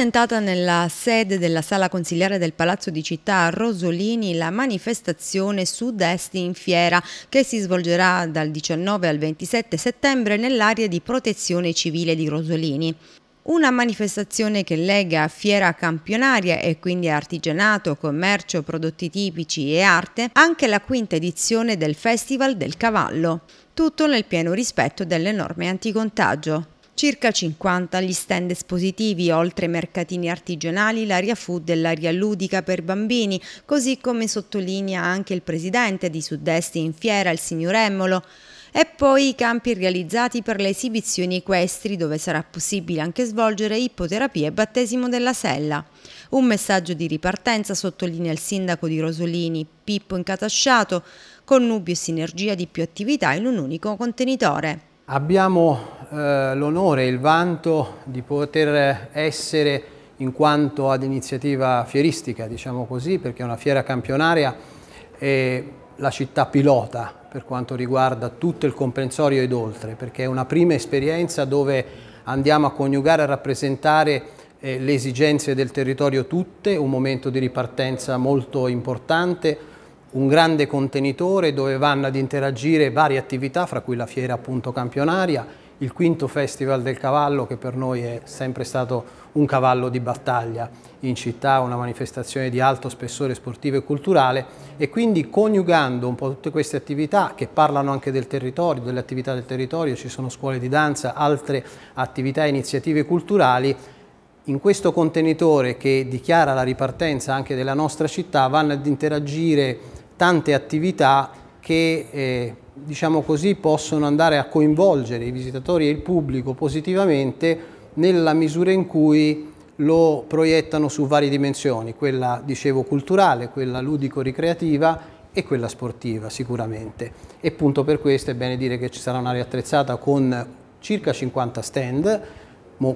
Presentata nella sede della sala consigliare del Palazzo di Città Rosolini la manifestazione Sud-Est in Fiera che si svolgerà dal 19 al 27 settembre nell'area di protezione civile di Rosolini. Una manifestazione che lega fiera campionaria e quindi artigianato, commercio, prodotti tipici e arte, anche la quinta edizione del Festival del Cavallo, tutto nel pieno rispetto delle norme anticontagio. Circa 50 gli stand espositivi, oltre ai mercatini artigianali, l'area food e l'area ludica per bambini, così come sottolinea anche il presidente di Sud-Est in Fiera, il signor Emmolo e poi i campi realizzati per le esibizioni equestri dove sarà possibile anche svolgere ipoterapia e battesimo della sella. Un messaggio di ripartenza sottolinea il sindaco di Rosolini, Pippo Incatasciato, connubio e sinergia di più attività in un unico contenitore. Abbiamo eh, l'onore e il vanto di poter essere in quanto ad iniziativa fieristica, diciamo così, perché è una fiera campionaria e la città pilota per quanto riguarda tutto il comprensorio ed oltre, perché è una prima esperienza dove andiamo a coniugare e rappresentare eh, le esigenze del territorio tutte, un momento di ripartenza molto importante, un grande contenitore dove vanno ad interagire varie attività, fra cui la fiera appunto campionaria, il quinto festival del cavallo che per noi è sempre stato un cavallo di battaglia in città, una manifestazione di alto spessore sportivo e culturale e quindi coniugando un po' tutte queste attività che parlano anche del territorio, delle attività del territorio, ci sono scuole di danza, altre attività e iniziative culturali, in questo contenitore che dichiara la ripartenza anche della nostra città vanno ad interagire tante attività che eh, diciamo così, possono andare a coinvolgere i visitatori e il pubblico positivamente nella misura in cui lo proiettano su varie dimensioni, quella dicevo culturale, quella ludico-ricreativa e quella sportiva sicuramente. E appunto per questo è bene dire che ci sarà un'area attrezzata con circa 50 stand,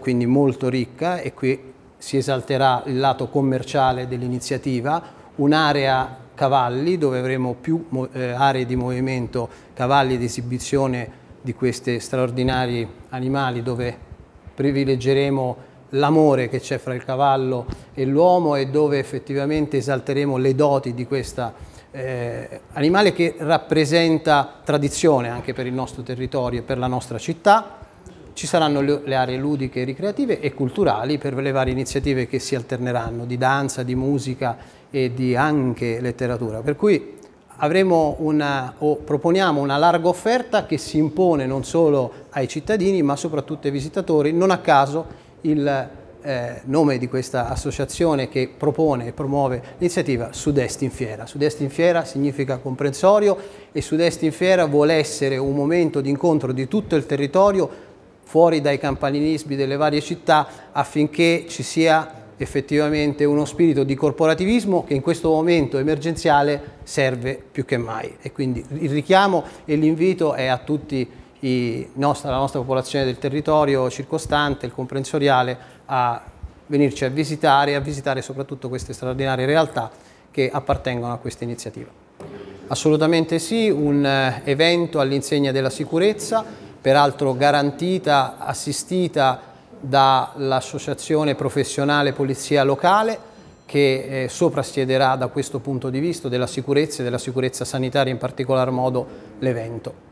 quindi molto ricca e qui si esalterà il lato commerciale dell'iniziativa, un'area cavalli, dove avremo più eh, aree di movimento cavalli ed esibizione di questi straordinari animali, dove privilegeremo l'amore che c'è fra il cavallo e l'uomo e dove effettivamente esalteremo le doti di questo eh, animale che rappresenta tradizione anche per il nostro territorio e per la nostra città. Ci saranno le aree ludiche, ricreative e culturali per le varie iniziative che si alterneranno di danza, di musica e di anche letteratura. Per cui una, proponiamo una larga offerta che si impone non solo ai cittadini ma soprattutto ai visitatori. Non a caso il eh, nome di questa associazione che propone e promuove l'iniziativa Sud-Est in Fiera. Sud-Est in Fiera significa comprensorio e Sud-Est in Fiera vuole essere un momento di incontro di tutto il territorio fuori dai campanilismi delle varie città affinché ci sia effettivamente uno spirito di corporativismo che in questo momento emergenziale serve più che mai. E quindi il richiamo e l'invito è a tutti i, nostra, la nostra popolazione del territorio circostante, il comprensoriale, a venirci a visitare e a visitare soprattutto queste straordinarie realtà che appartengono a questa iniziativa. Assolutamente sì, un eh, evento all'insegna della sicurezza, peraltro garantita, assistita dall'associazione professionale polizia locale che eh, soprassiederà da questo punto di vista della sicurezza e della sicurezza sanitaria in particolar modo l'evento.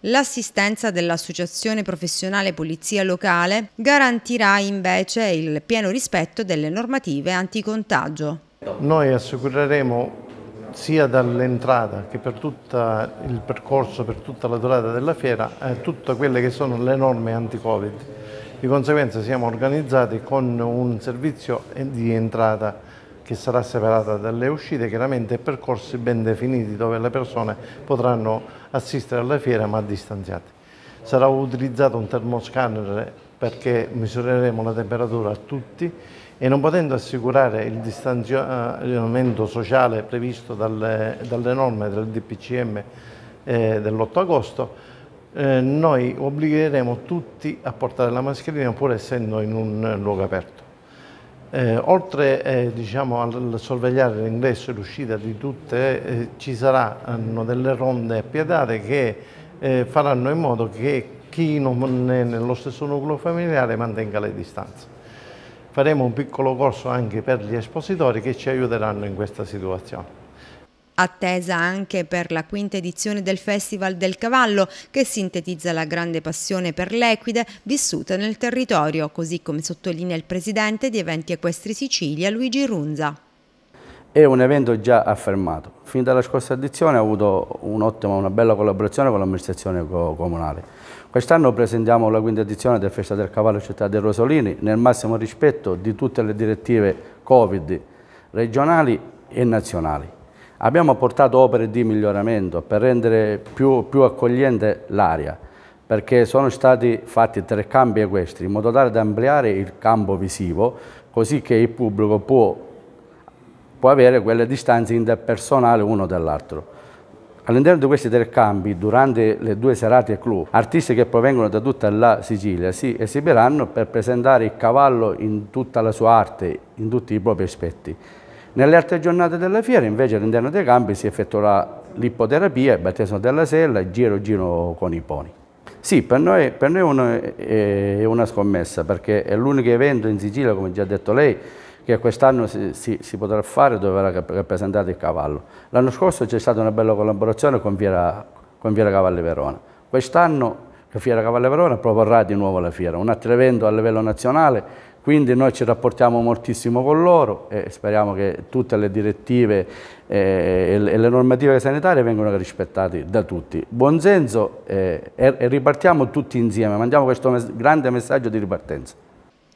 L'assistenza dell'Associazione Professionale Polizia Locale garantirà invece il pieno rispetto delle normative anticontagio. Noi assicureremo sia dall'entrata che per tutto il percorso, per tutta la durata della fiera, eh, tutte quelle che sono le norme anti-Covid. Di conseguenza siamo organizzati con un servizio di entrata che sarà separata dalle uscite, chiaramente percorsi ben definiti dove le persone potranno assistere alla fiera ma distanziate. Sarà utilizzato un termoscanner perché misureremo la temperatura a tutti e non potendo assicurare il distanziamento eh, sociale previsto dalle, dalle norme del DPCM eh, dell'8 agosto, eh, noi obbligheremo tutti a portare la mascherina pur essendo in un luogo aperto. Eh, oltre eh, diciamo, al sorvegliare l'ingresso e l'uscita di tutte, eh, ci saranno delle ronde appiedate che faranno in modo che chi non è nello stesso nucleo familiare mantenga le distanze faremo un piccolo corso anche per gli espositori che ci aiuteranno in questa situazione. Attesa anche per la quinta edizione del Festival del Cavallo, che sintetizza la grande passione per l'equide vissuta nel territorio, così come sottolinea il presidente di Eventi Equestri Sicilia, Luigi Runza. È un evento già affermato. Fin dalla scorsa edizione ha avuto un'ottima, una bella collaborazione con l'amministrazione comunale. Quest'anno presentiamo la quinta edizione del Festa del Cavallo Città dei Rosolini nel massimo rispetto di tutte le direttive Covid regionali e nazionali. Abbiamo portato opere di miglioramento per rendere più, più accogliente l'area, perché sono stati fatti tre cambi equestri in modo tale da ampliare il campo visivo, così che il pubblico può, può avere quelle distanze interpersonali uno dall'altro. All'interno di questi intercambi, durante le due serate clou, artisti che provengono da tutta la Sicilia si esibiranno per presentare il cavallo in tutta la sua arte, in tutti i propri aspetti. Nelle altre giornate della fiera, invece, all'interno dei campi si effettuerà l'ippoterapia, il battesimo della sella, il giro giro con i poni. Sì, per noi, per noi è una scommessa, perché è l'unico evento in Sicilia, come già detto lei, che quest'anno si, si, si, potrà fare dove verrà rappresentato il cavallo. L'anno scorso c'è stata una bella collaborazione con Fiera, con Fiera Cavalli Verona. Quest'anno la Fiera Cavalli Verona proporrà di nuovo la fiera, un altro evento a livello nazionale, quindi noi ci rapportiamo moltissimo con loro e speriamo che tutte le direttive eh, e le normative sanitarie vengano rispettate da tutti. Buon senso eh, e ripartiamo tutti insieme, mandiamo questo grande messaggio di ripartenza.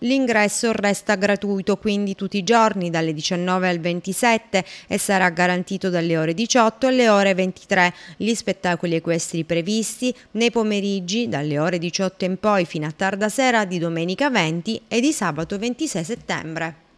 L'ingresso resta gratuito quindi tutti i giorni dalle 19 al 27 e sarà garantito dalle ore 18 alle ore 23. Gli spettacoli equestri previsti nei pomeriggi dalle ore 18 in poi fino a tarda sera di domenica 20 e di sabato 26 settembre.